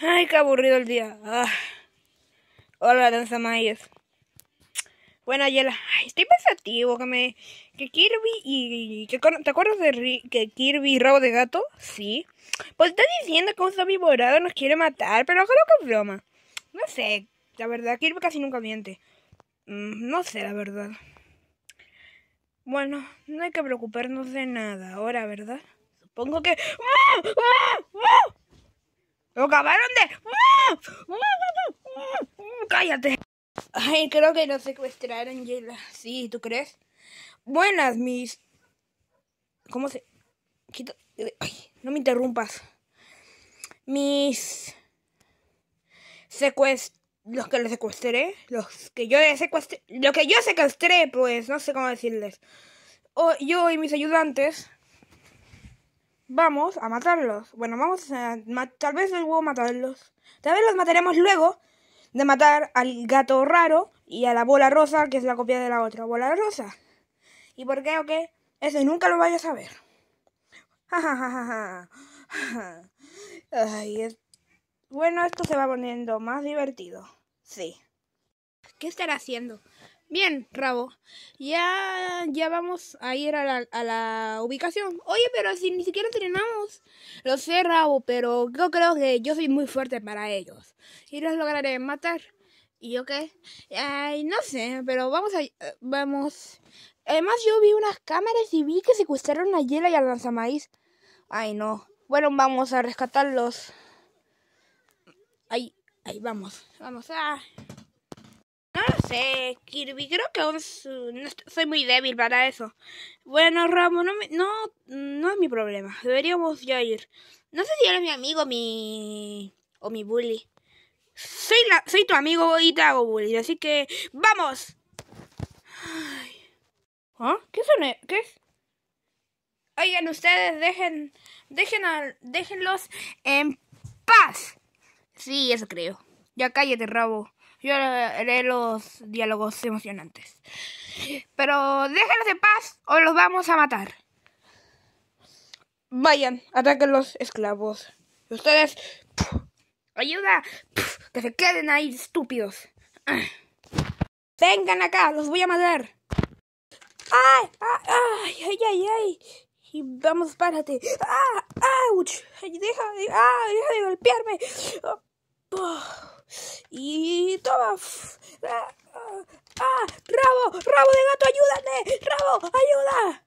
Ay, qué aburrido el día. Ah. Hola, Danza Mayes. Bueno, Yela. estoy pensativo que me que Kirby y, ¿te acuerdas de que Kirby y de Gato? Sí. Pues está diciendo que un zombie morado nos quiere matar, pero creo que es broma. No sé, la verdad, Kirby casi nunca miente. Mm, no sé, la verdad. Bueno, no hay que preocuparnos de nada ahora, ¿verdad? Supongo que... ¡Ah! ¡Ah! ¡Lo acabaron de! ¡Cállate! Ay, creo que nos secuestraron, Yela. Sí, ¿tú crees? Buenas, mis... ¿Cómo se...? Ay, no me interrumpas. Mis... Secuest... Los que los secuestré. Los que yo secuestré... lo que yo secuestré, pues. No sé cómo decirles. yo y mis ayudantes Vamos a matarlos. Bueno, vamos a... Tal vez luego matarlos. Tal vez los mataremos luego de matar al gato raro y a la bola rosa, que es la copia de la otra bola rosa. ¿Y por qué o qué? Eso nunca lo vayas a ver. Ay, es... Bueno, esto se va poniendo más divertido. Sí. ¿Qué estará haciendo? Bien, Rabo, ya, ya vamos a ir a la, ubicación. Oye, pero si ni siquiera entrenamos. Lo sé, Rabo, pero yo creo que yo soy muy fuerte para ellos. Y los lograré matar. ¿Y yo qué? Ay, no sé, pero vamos a... Vamos... Además, yo vi unas cámaras y vi que secuestraron a Yela y a Lanzamaíz. Ay, no. Bueno, vamos a rescatarlos. Ahí, ahí, vamos. Vamos, a... Ah sé, Kirby, creo que aún soy muy débil para eso. Bueno, Ramo, no, no, no es mi problema, deberíamos ya ir. No sé si eres mi amigo mi, o mi bully. Soy, la, soy tu amigo y te hago bully, así que ¡vamos! ¿Ah? ¿Qué son? E-, ¿Qué es? Oigan, ustedes dejen, déjenlos en paz. Sí, eso creo. Ya cállate, Rabo. Yo haré los diálogos emocionantes. Pero déjenlos en paz o los vamos a matar. Vayan, ataquen los esclavos. ustedes, ayuda, que se queden ahí estúpidos. Vengan acá, los voy a matar. ¡Ay! ¡Ay! ¡Ay! ¡Ay! Y vamos, párate. ¡Ah! ¡Auch! ¡Deja! Ah, ¡Deja de golpearme! Oh, oh. Y toma. Ah, ¡Ah! ah rabo ¡Rabo de gato! ¡Ayúdame! ¡Rabo! ¡Ayuda!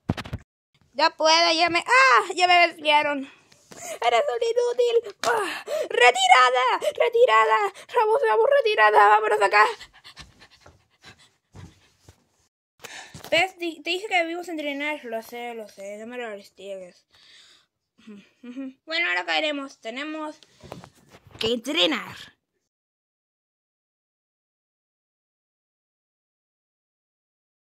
Ya puedo, ya me. ¡Ah! Ya me desviaron. ¡Eres un inútil! Ah, ¡Retirada! ¡Retirada! ¡Rabo, rabo retirada! ¡Vámonos acá! ¿Ves? Te dije que debimos entrenar. Lo sé, lo sé. No me lo restiegues. Bueno, ahora caeremos. Tenemos que entrenar.